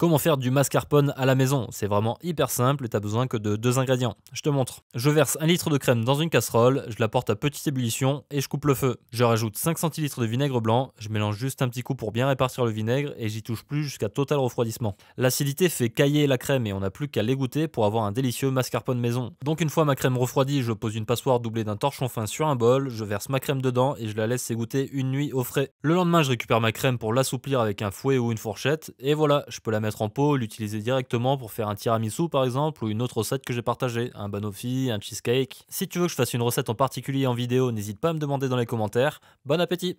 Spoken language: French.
Comment faire du mascarpone à la maison C'est vraiment hyper simple et t'as besoin que de deux ingrédients. Je te montre. Je verse un litre de crème dans une casserole, je la porte à petite ébullition et je coupe le feu. Je rajoute 5 centilitres de vinaigre blanc, je mélange juste un petit coup pour bien répartir le vinaigre et j'y touche plus jusqu'à total refroidissement. L'acidité fait cailler la crème et on n'a plus qu'à l'égoutter pour avoir un délicieux mascarpone maison. Donc une fois ma crème refroidie, je pose une passoire doublée d'un torchon fin sur un bol, je verse ma crème dedans et je la laisse s'égoutter une nuit au frais. Le lendemain, je récupère ma crème pour l'assouplir avec un fouet ou une fourchette et voilà, je peux la mettre en pot, l'utiliser directement pour faire un tiramisu par exemple, ou une autre recette que j'ai partagée, un banoffee, un cheesecake. Si tu veux que je fasse une recette en particulier en vidéo, n'hésite pas à me demander dans les commentaires. Bon appétit